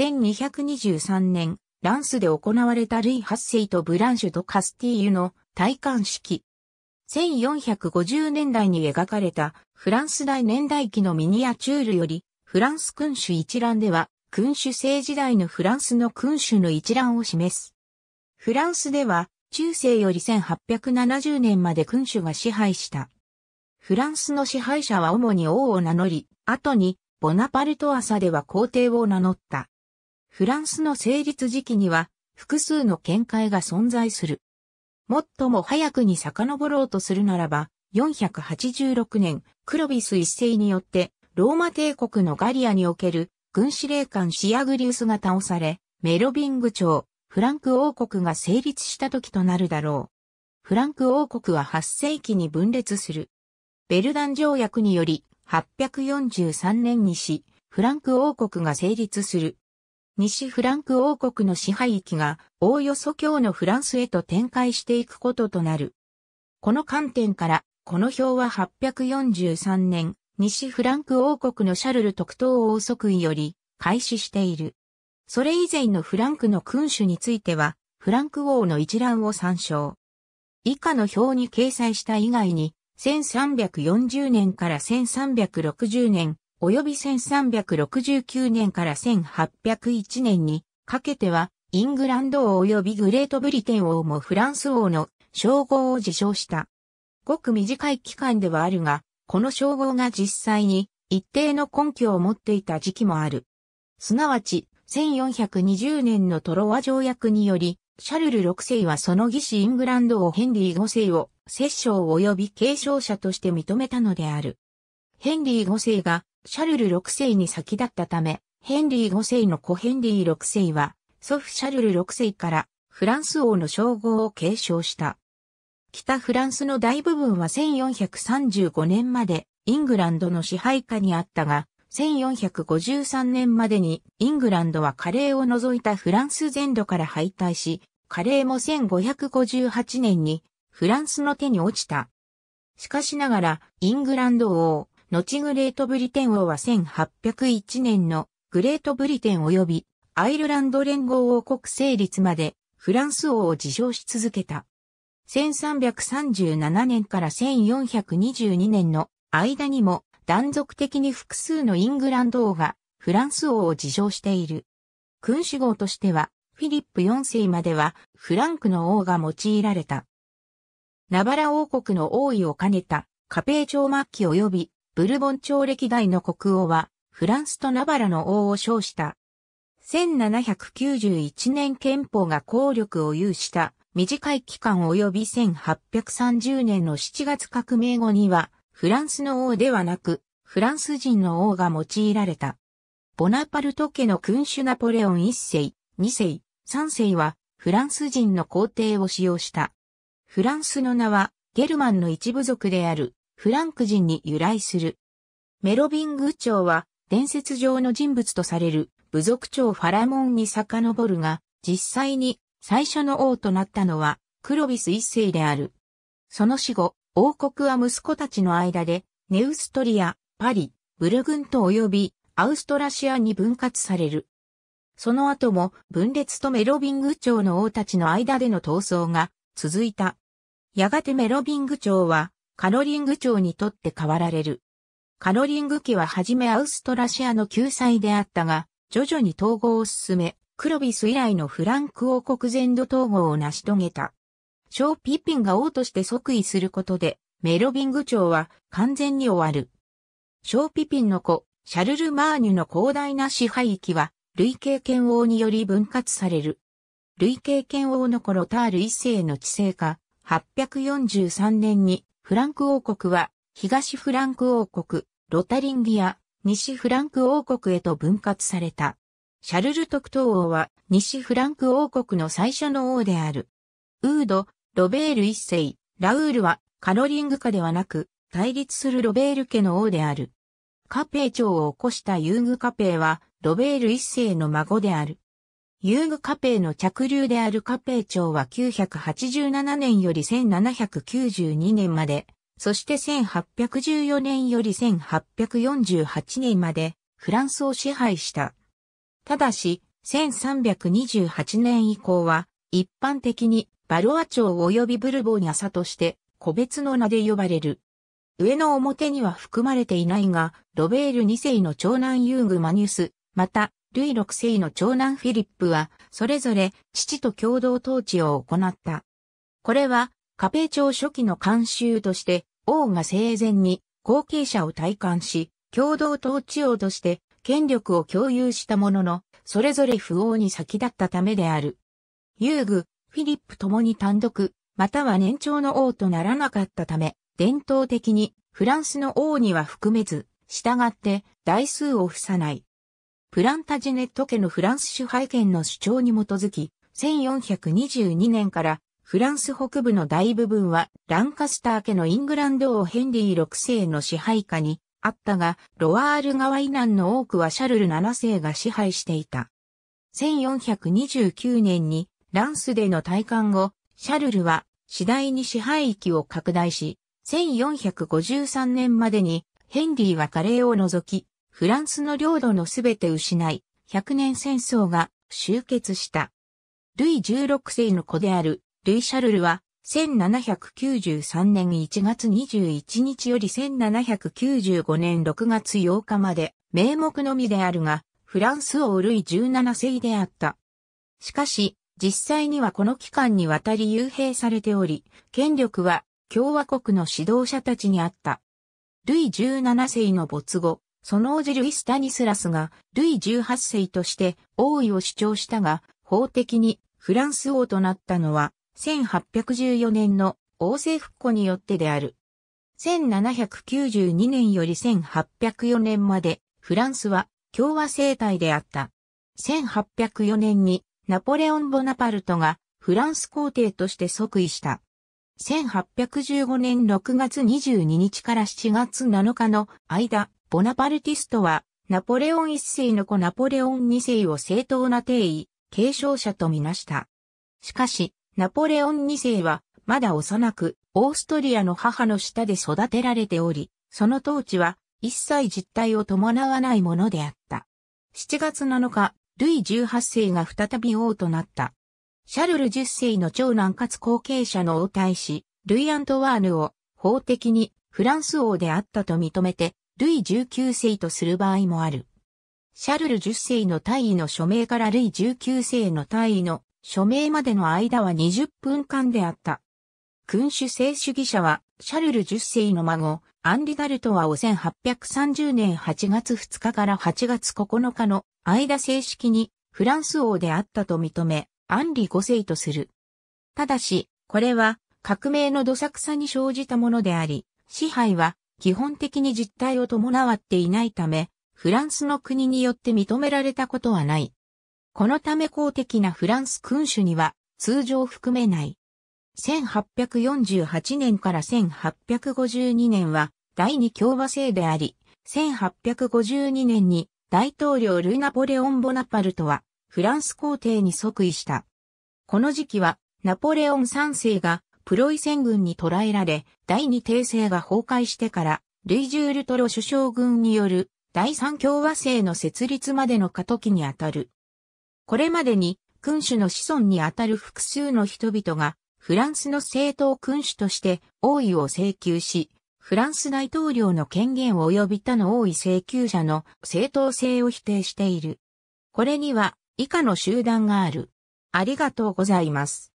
1223年、ランスで行われたルイ8世とブランシュとカスティーユの戴冠式。1450年代に描かれたフランス大年代記のミニアチュールより、フランス君主一覧では、君主制時代のフランスの君主の一覧を示す。フランスでは、中世より1870年まで君主が支配した。フランスの支配者は主に王を名乗り、後に、ボナパルト朝では皇帝を名乗った。フランスの成立時期には複数の見解が存在する。最も早くに遡ろうとするならば、486年、クロビス一世によって、ローマ帝国のガリアにおける軍司令官シアグリウスが倒され、メロビング朝、フランク王国が成立した時となるだろう。フランク王国は8世紀に分裂する。ベルダン条約により、843年にし、フランク王国が成立する。西フランク王国の支配域が、おおよそ今日のフランスへと展開していくこととなる。この観点から、この表は843年、西フランク王国のシャルル特等王即位より、開始している。それ以前のフランクの君主については、フランク王の一覧を参照。以下の表に掲載した以外に、1340年から1360年、及び1369年から1801年にかけては、イングランド王及びグレートブリテン王もフランス王の称号を受賞した。ごく短い期間ではあるが、この称号が実際に一定の根拠を持っていた時期もある。すなわち、1420年のトロワ条約により、シャルル6世はその義士イングランド王ヘンリー5世を摂政及び継承者として認めたのである。ヘンリー5世がシャルル6世に先立ったため、ヘンリー5世の子ヘンリー6世は、祖父シャルル6世からフランス王の称号を継承した。北フランスの大部分は1435年までイングランドの支配下にあったが、1453年までにイングランドはカレーを除いたフランス全土から敗退し、カレーも1558年にフランスの手に落ちた。しかしながらイングランド王後グレートブリテン王は1801年のグレートブリテン及びアイルランド連合王国成立までフランス王を自称し続けた。1337年から1422年の間にも断続的に複数のイングランド王がフランス王を自称している。君主号としてはフィリップ4世まではフランクの王が用いられた。ナバラ王国の王位を兼ねたカペー朝末期及びブルボン朝歴代の国王は、フランスとナバラの王を称した。1791年憲法が効力を有した短い期間及び1830年の7月革命後には、フランスの王ではなく、フランス人の王が用いられた。ボナパルト家の君主ナポレオン1世、2世、3世は、フランス人の皇帝を使用した。フランスの名は、ゲルマンの一部族である、フランク人に由来する。メロビング朝は伝説上の人物とされる部族長ファラモンに遡るが、実際に最初の王となったのはクロビス一世である。その死後、王国は息子たちの間でネウストリア、パリ、ブルグント及びアウストラシアに分割される。その後も分裂とメロビング朝の王たちの間での闘争が続いた。やがてメロビング朝はカロリング朝にとって変わられる。カロリング期ははじめアウストラシアの救済であったが、徐々に統合を進め、クロビス以来のフランク王国全土統合を成し遂げた。ショー・ピッピンが王として即位することで、メロビング朝は完全に終わる。ショー・ピピンの子、シャルル・マーニュの広大な支配域は、累計剣王により分割される。累計剣王の頃タール一世の治世化、843年にフランク王国は、東フランク王国、ロタリンギア、西フランク王国へと分割された。シャルル特等王は、西フランク王国の最初の王である。ウード、ロベール一世、ラウールは、カロリング家ではなく、対立するロベール家の王である。カペー朝を起こしたユーグカペーは、ロベール一世の孫である。遊具カペイの着流であるカペイ町は987年より1792年まで、そして1814年より1848年までフランスを支配した。ただし、1328年以降は一般的にバロア町及びブルボーニャサとして個別の名で呼ばれる。上の表には含まれていないが、ロベール2世の長男ユーグ・マニュス、また、ルイ6世の長男フィリップは、それぞれ父と共同統治を行った。これは、カペ朝初期の慣習として、王が生前に後継者を体感し、共同統治王として権力を共有したものの、それぞれ不王に先立ったためである。遊具、フィリップともに単独、または年長の王とならなかったため、伝統的にフランスの王には含めず、従って台数を付さない。プランタジェネット家のフランス支配権の主張に基づき、1422年からフランス北部の大部分はランカスター家のイングランド王ヘンリー6世の支配下にあったが、ロワール川以南の多くはシャルル7世が支配していた。1429年にランスでの退官後、シャルルは次第に支配域を拡大し、1453年までにヘンリーはカレーを除きフランスの領土のすべて失い、100年戦争が終結した。ルイ16世の子であるルイ・シャルルは、1793年1月21日より1795年6月8日まで、名目のみであるが、フランス王ルイ17世であった。しかし、実際にはこの期間にわたり幽閉されており、権力は共和国の指導者たちにあった。ルイ17世の没後、その叔父ルイ・スタニスラスが、ルイ18世として王位を主張したが、法的にフランス王となったのは、1814年の王政復古によってである。1792年より1804年まで、フランスは共和政体であった。1804年にナポレオン・ボナパルトがフランス皇帝として即位した。1815年6月22日から7月7日の間、ボナパルティストは、ナポレオン一世の子ナポレオン二世を正当な定位、継承者とみなした。しかし、ナポレオン二世は、まだ幼く、オーストリアの母の下で育てられており、その統治は、一切実態を伴わないものであった。7月7日、ルイ18世が再び王となった。シャルル10世の長男かつ後継者の王太子、ルイ・アントワーヌを法的にフランス王であったと認めてルイ19世とする場合もある。シャルル10世の大尉の署名からルイ19世の大尉の署名までの間は20分間であった。君主制主義者は、シャルル10世の孫、アンリ・ダルトはを1830年8月2日から8月9日の間正式にフランス王であったと認め、アンリ5世とする。ただし、これは革命のどさくさに生じたものであり、支配は基本的に実態を伴っていないため、フランスの国によって認められたことはない。このため公的なフランス君主には通常含めない。1848年から1852年は第二共和制であり、1852年に大統領ルイ・ナポレオン・ボナパルトはフランス皇帝に即位した。この時期はナポレオン3世がプロイセン軍に捕らえられ、第二帝政が崩壊してから、ルイジュール・トロ首相軍による第三共和制の設立までの過渡期にあたる。これまでに、君主の子孫にあたる複数の人々が、フランスの政党君主として王位を請求し、フランス大統領の権限及び他の王位請求者の正当性を否定している。これには以下の集団がある。ありがとうございます。